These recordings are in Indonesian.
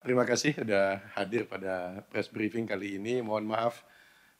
Terima kasih sudah hadir pada press briefing kali ini. Mohon maaf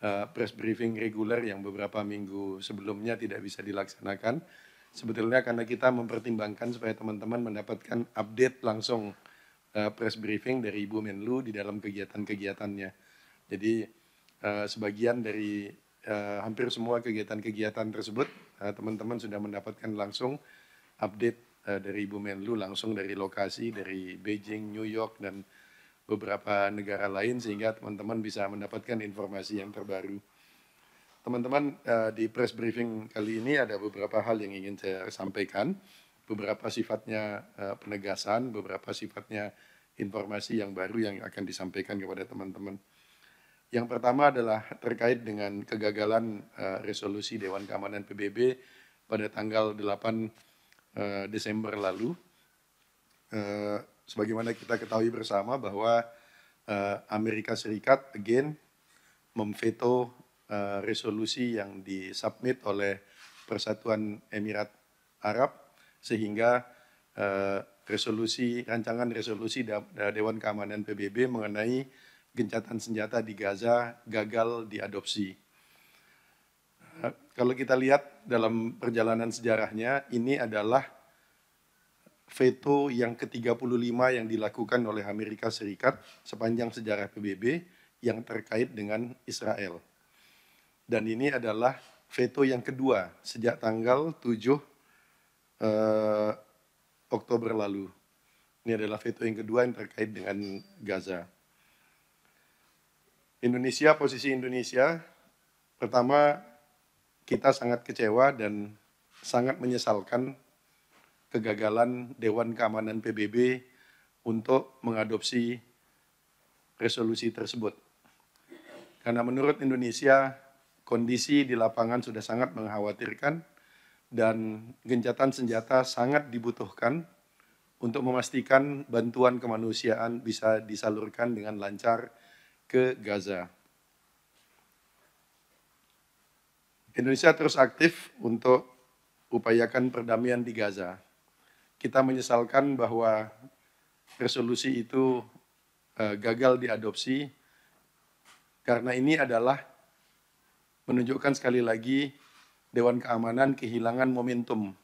eh, press briefing reguler yang beberapa minggu sebelumnya tidak bisa dilaksanakan. Sebetulnya karena kita mempertimbangkan supaya teman-teman mendapatkan update langsung eh, press briefing dari Ibu Menlu di dalam kegiatan-kegiatannya. Jadi eh, sebagian dari hampir semua kegiatan-kegiatan tersebut teman -teman sudah mendapatkan langsung update Eh, dari Ibu Menlu langsung dari lokasi dari Beijing, New York dan beberapa negara lain sehingga teman-teman bisa mendapatkan informasi yang terbaru. Teman-teman eh, di press briefing kali ini ada beberapa hal yang ingin saya sampaikan. Beberapa sifatnya eh, penegasan, beberapa sifatnya informasi yang baru yang akan disampaikan kepada teman-teman. Yang pertama adalah terkait dengan kegagalan resolusi Dewan Keamanan PBB pada tanggal 8 uh, Desember lalu. Uh, sebagaimana kita ketahui bersama bahwa uh, Amerika Serikat again memveto uh, resolusi yang disubmit oleh Persatuan Emirat Arab sehingga uh, resolusi rancangan resolusi Dewan Keamanan PBB mengenai gencatan senjata di Gaza gagal diadopsi kalau kita lihat dalam perjalanan sejarahnya, ini adalah veto yang ke-35 yang dilakukan oleh Amerika Serikat sepanjang sejarah PBB yang terkait dengan Israel. Dan ini adalah veto yang kedua sejak tanggal 7 eh, Oktober lalu. Ini adalah veto yang kedua yang terkait dengan Gaza. Indonesia, posisi Indonesia, pertama kita sangat kecewa dan sangat menyesalkan kegagalan Dewan Keamanan PBB untuk mengadopsi resolusi tersebut. Karena menurut Indonesia, kondisi di lapangan sudah sangat mengkhawatirkan dan gencatan senjata sangat dibutuhkan untuk memastikan bantuan kemanusiaan bisa disalurkan dengan lancar ke Gaza. Indonesia terus aktif untuk upayakan perdamaian di Gaza. Kita menyesalkan bahwa resolusi itu uh, gagal diadopsi karena ini adalah menunjukkan sekali lagi Dewan Keamanan kehilangan momentum.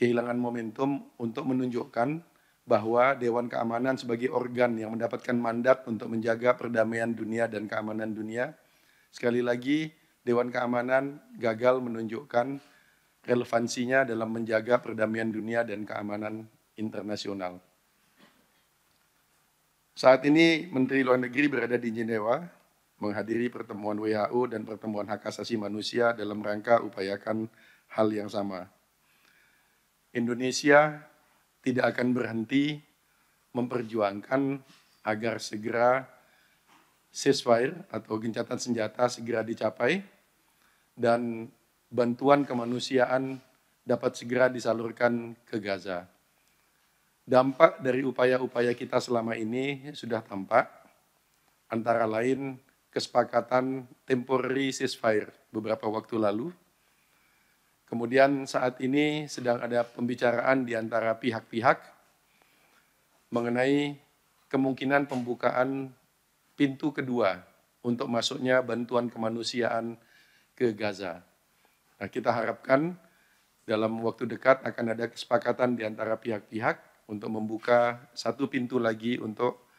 Kehilangan momentum untuk menunjukkan bahwa Dewan Keamanan sebagai organ yang mendapatkan mandat untuk menjaga perdamaian dunia dan keamanan dunia sekali lagi Dewan Keamanan gagal menunjukkan relevansinya dalam menjaga perdamaian dunia dan keamanan internasional. Saat ini Menteri Luar Negeri berada di Jenewa menghadiri pertemuan WHO dan pertemuan hak asasi manusia dalam rangka upayakan hal yang sama. Indonesia tidak akan berhenti memperjuangkan agar segera ceasefire atau gencatan senjata segera dicapai dan bantuan kemanusiaan dapat segera disalurkan ke Gaza. Dampak dari upaya-upaya kita selama ini sudah tampak, antara lain kesepakatan temporary ceasefire beberapa waktu lalu. Kemudian saat ini sedang ada pembicaraan di antara pihak-pihak mengenai kemungkinan pembukaan pintu kedua untuk masuknya bantuan kemanusiaan ke Gaza. Nah, kita harapkan dalam waktu dekat akan ada kesepakatan di antara pihak-pihak untuk membuka satu pintu lagi untuk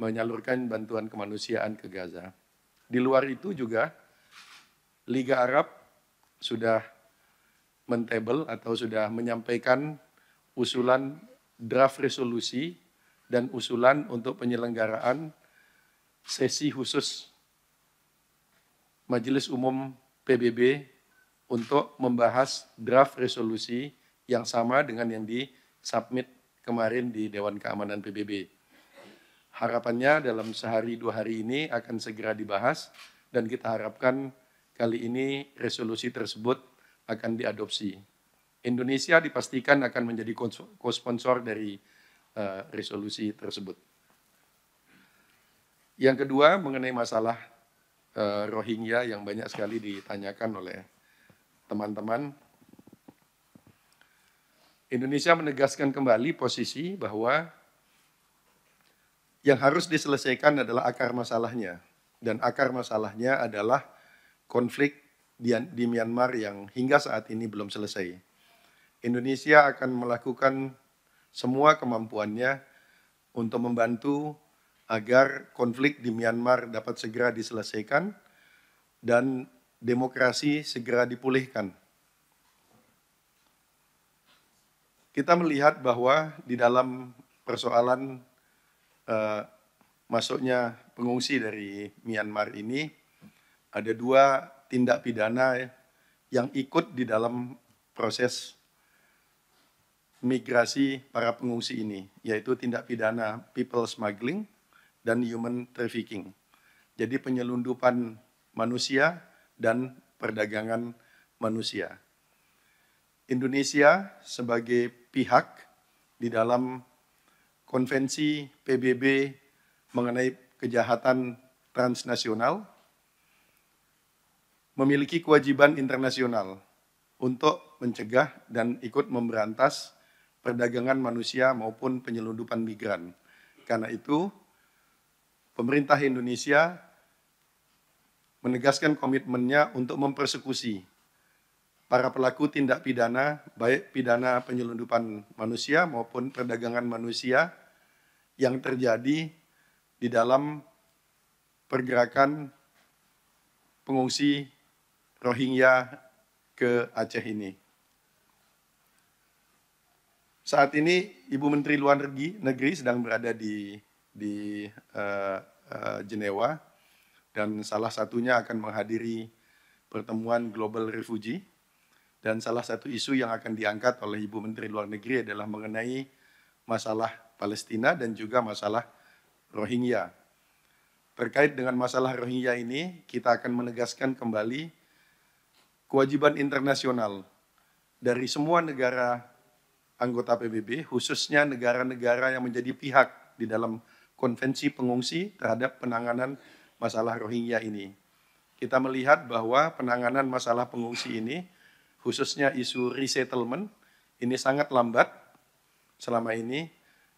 menyalurkan bantuan kemanusiaan ke Gaza. Di luar itu juga Liga Arab sudah mentebel atau sudah menyampaikan usulan draft resolusi dan usulan untuk penyelenggaraan sesi khusus Majelis Umum PBB untuk membahas draft resolusi yang sama dengan yang disubmit kemarin di Dewan Keamanan PBB. Harapannya dalam sehari dua hari ini akan segera dibahas dan kita harapkan kali ini resolusi tersebut akan diadopsi. Indonesia dipastikan akan menjadi co dari uh, resolusi tersebut. Yang kedua mengenai masalah Eh, Rohingya yang banyak sekali ditanyakan oleh teman-teman. Indonesia menegaskan kembali posisi bahwa yang harus diselesaikan adalah akar masalahnya. Dan akar masalahnya adalah konflik di Myanmar yang hingga saat ini belum selesai. Indonesia akan melakukan semua kemampuannya untuk membantu agar konflik di Myanmar dapat segera diselesaikan dan demokrasi segera dipulihkan. Kita melihat bahwa di dalam persoalan uh, masuknya pengungsi dari Myanmar ini ada dua tindak pidana yang ikut di dalam proses migrasi para pengungsi ini, yaitu tindak pidana people smuggling – dan human trafficking. Jadi penyelundupan manusia dan perdagangan manusia. Indonesia sebagai pihak di dalam konvensi PBB mengenai kejahatan transnasional memiliki kewajiban internasional untuk mencegah dan ikut memberantas perdagangan manusia maupun penyelundupan migran. Karena itu, pemerintah Indonesia menegaskan komitmennya untuk mempersekusi para pelaku tindak pidana, baik pidana penyelundupan manusia maupun perdagangan manusia yang terjadi di dalam pergerakan pengungsi Rohingya ke Aceh ini. Saat ini Ibu Menteri Luar Negeri sedang berada di di uh, uh, Jenewa dan salah satunya akan menghadiri pertemuan Global Refugee dan salah satu isu yang akan diangkat oleh Ibu Menteri Luar Negeri adalah mengenai masalah Palestina dan juga masalah Rohingya. Terkait dengan masalah Rohingya ini, kita akan menegaskan kembali kewajiban internasional dari semua negara anggota PBB, khususnya negara-negara yang menjadi pihak di dalam konvensi pengungsi terhadap penanganan masalah Rohingya ini. Kita melihat bahwa penanganan masalah pengungsi ini, khususnya isu resettlement, ini sangat lambat selama ini.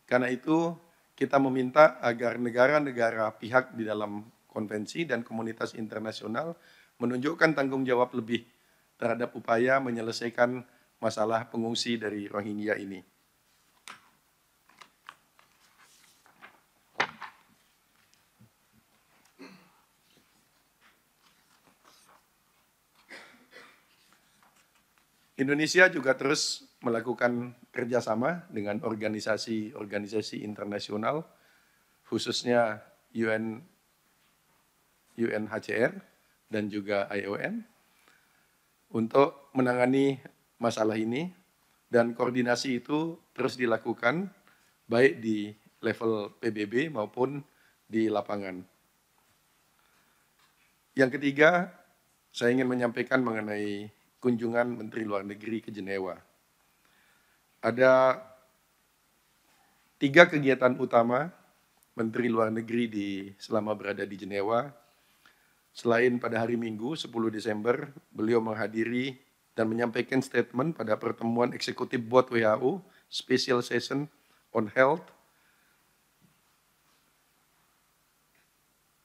Karena itu kita meminta agar negara-negara pihak di dalam konvensi dan komunitas internasional menunjukkan tanggung jawab lebih terhadap upaya menyelesaikan masalah pengungsi dari Rohingya ini. Indonesia juga terus melakukan kerjasama dengan organisasi-organisasi internasional, khususnya UN, UNHCR dan juga IOM, untuk menangani masalah ini dan koordinasi itu terus dilakukan baik di level PBB maupun di lapangan. Yang ketiga, saya ingin menyampaikan mengenai kunjungan Menteri Luar Negeri ke Jenewa. Ada tiga kegiatan utama Menteri Luar Negeri di selama berada di Jenewa. Selain pada hari Minggu 10 Desember, beliau menghadiri dan menyampaikan statement pada pertemuan eksekutif buat WHO Special Session on Health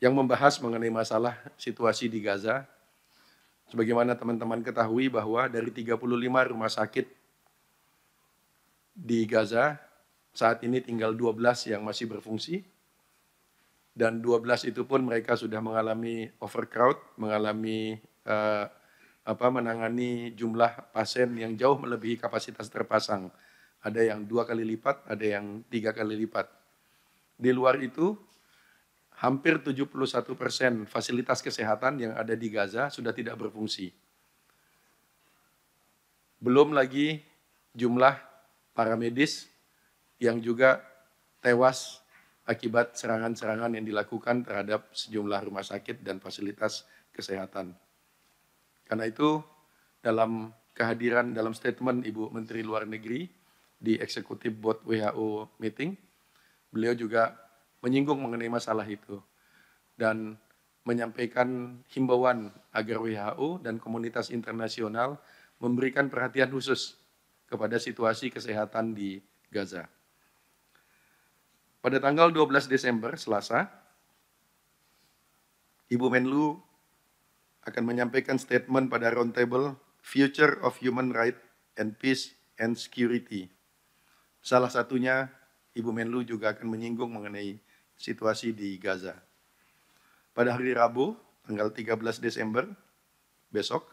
yang membahas mengenai masalah situasi di Gaza Sebagaimana teman-teman ketahui bahwa dari 35 rumah sakit di Gaza, saat ini tinggal 12 yang masih berfungsi. Dan 12 itu pun mereka sudah mengalami overcrowd, mengalami uh, apa menangani jumlah pasien yang jauh melebihi kapasitas terpasang. Ada yang dua kali lipat, ada yang tiga kali lipat. Di luar itu, hampir 71 persen fasilitas kesehatan yang ada di Gaza sudah tidak berfungsi. Belum lagi jumlah para medis yang juga tewas akibat serangan-serangan yang dilakukan terhadap sejumlah rumah sakit dan fasilitas kesehatan. Karena itu dalam kehadiran dalam statement Ibu Menteri Luar Negeri di Executive Board WHO meeting, beliau juga menyinggung mengenai masalah itu dan menyampaikan himbauan agar WHO dan komunitas internasional memberikan perhatian khusus kepada situasi kesehatan di Gaza. Pada tanggal 12 Desember, Selasa, Ibu Menlu akan menyampaikan statement pada roundtable Future of Human Rights and Peace and Security. Salah satunya, Ibu Menlu juga akan menyinggung mengenai situasi di Gaza. Pada hari Rabu, tanggal 13 Desember, besok,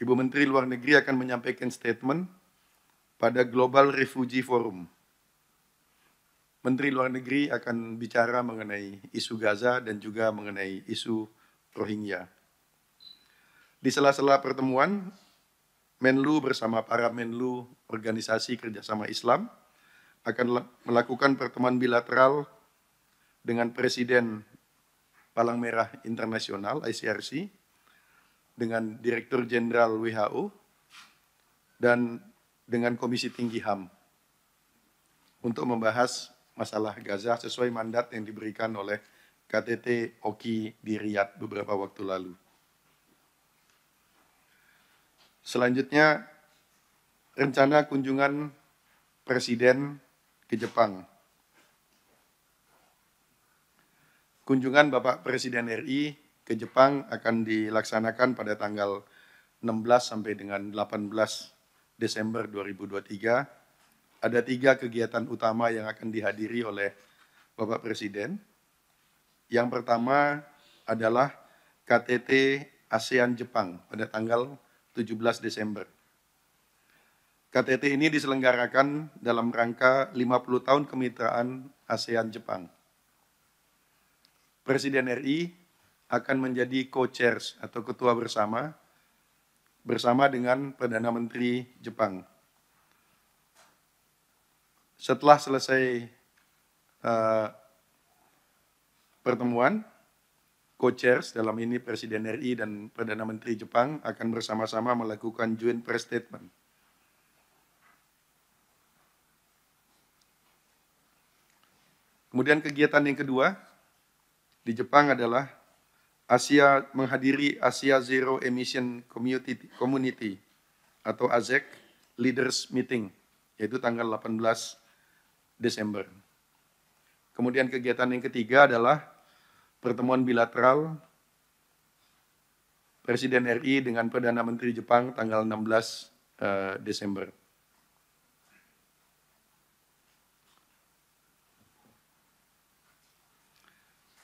Ibu Menteri Luar Negeri akan menyampaikan statement pada Global Refugee Forum. Menteri Luar Negeri akan bicara mengenai isu Gaza dan juga mengenai isu Rohingya. Di sela-sela pertemuan, Menlu bersama para Menlu Organisasi Kerjasama Islam – akan melakukan pertemuan bilateral dengan Presiden Palang Merah Internasional ICRC, dengan Direktur Jenderal WHO, dan dengan Komisi Tinggi HAM untuk membahas masalah Gaza sesuai mandat yang diberikan oleh KTT OKI di Riyadh beberapa waktu lalu. Selanjutnya, rencana kunjungan Presiden ke Jepang. Kunjungan Bapak Presiden RI ke Jepang akan dilaksanakan pada tanggal 16 sampai dengan 18 Desember 2023. Ada tiga kegiatan utama yang akan dihadiri oleh Bapak Presiden. Yang pertama adalah KTT ASEAN Jepang pada tanggal 17 Desember. KTT ini diselenggarakan dalam rangka 50 tahun kemitraan ASEAN Jepang. Presiden RI akan menjadi co-chairs atau ketua bersama bersama dengan Perdana Menteri Jepang. Setelah selesai uh, pertemuan, co-chairs dalam ini Presiden RI dan Perdana Menteri Jepang akan bersama-sama melakukan joint press statement Kemudian kegiatan yang kedua di Jepang adalah Asia menghadiri Asia Zero Emission Community, atau AZEC Leaders Meeting yaitu tanggal 18 Desember. Kemudian kegiatan yang ketiga adalah pertemuan bilateral Presiden RI dengan Perdana Menteri Jepang tanggal 16 eh, Desember.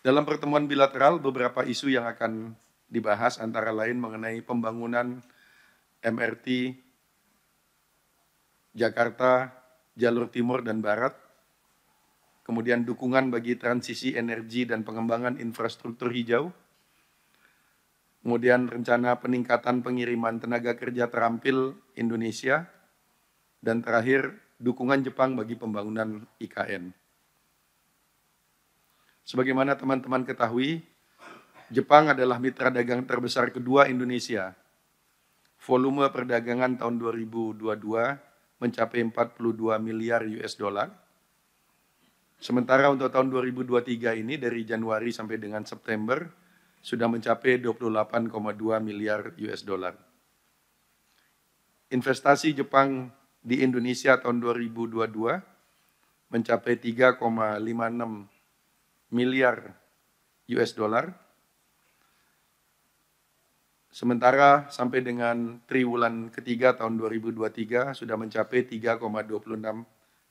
Dalam pertemuan bilateral beberapa isu yang akan dibahas antara lain mengenai pembangunan MRT Jakarta jalur timur dan barat, kemudian dukungan bagi transisi energi dan pengembangan infrastruktur hijau, kemudian rencana peningkatan pengiriman tenaga kerja terampil Indonesia, dan terakhir dukungan Jepang bagi pembangunan IKN. Sebagaimana teman-teman ketahui, Jepang adalah mitra dagang terbesar kedua Indonesia. Volume perdagangan tahun 2022 mencapai 42 miliar US dollar. Sementara untuk tahun 2023 ini dari Januari sampai dengan September sudah mencapai 28,2 miliar US dollar. Investasi Jepang di Indonesia tahun 2022 mencapai 3,56 miliar US dollar. Sementara sampai dengan triwulan ketiga tahun 2023 sudah mencapai 3,26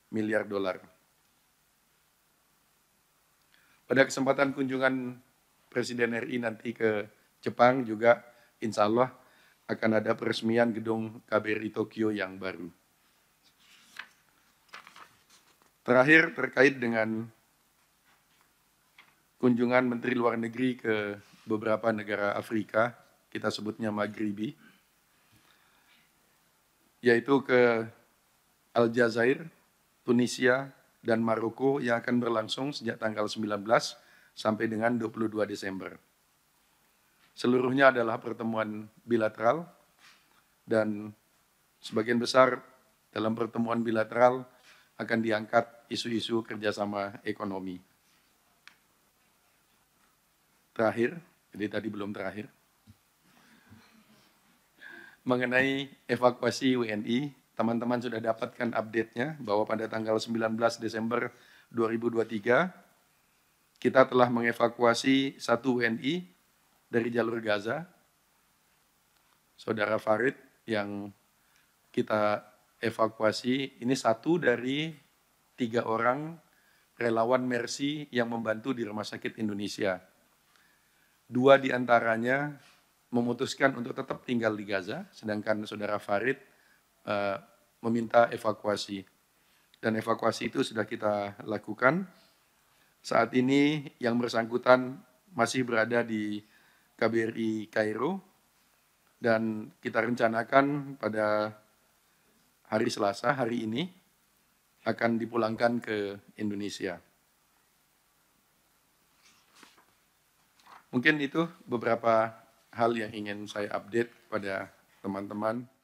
miliar dolar. Pada kesempatan kunjungan Presiden RI nanti ke Jepang juga insya Allah akan ada peresmian gedung KBRI Tokyo yang baru. Terakhir terkait dengan kunjungan Menteri Luar Negeri ke beberapa negara Afrika, kita sebutnya Maghribi, yaitu ke Aljazair, Tunisia, dan Maroko yang akan berlangsung sejak tanggal 19 sampai dengan 22 Desember. Seluruhnya adalah pertemuan bilateral dan sebagian besar dalam pertemuan bilateral akan diangkat isu-isu kerjasama ekonomi terakhir, jadi tadi belum terakhir, mengenai evakuasi WNI, teman-teman sudah dapatkan update-nya bahwa pada tanggal 19 Desember 2023 kita telah mengevakuasi satu WNI dari jalur Gaza, saudara Farid yang kita evakuasi ini satu dari tiga orang relawan Mercy yang membantu di Rumah Sakit Indonesia Dua diantaranya memutuskan untuk tetap tinggal di Gaza, sedangkan saudara Farid uh, meminta evakuasi. Dan evakuasi itu sudah kita lakukan. Saat ini yang bersangkutan masih berada di KBRI Kairo dan kita rencanakan pada hari Selasa, hari ini, akan dipulangkan ke Indonesia. Mungkin itu beberapa hal yang ingin saya update pada teman-teman.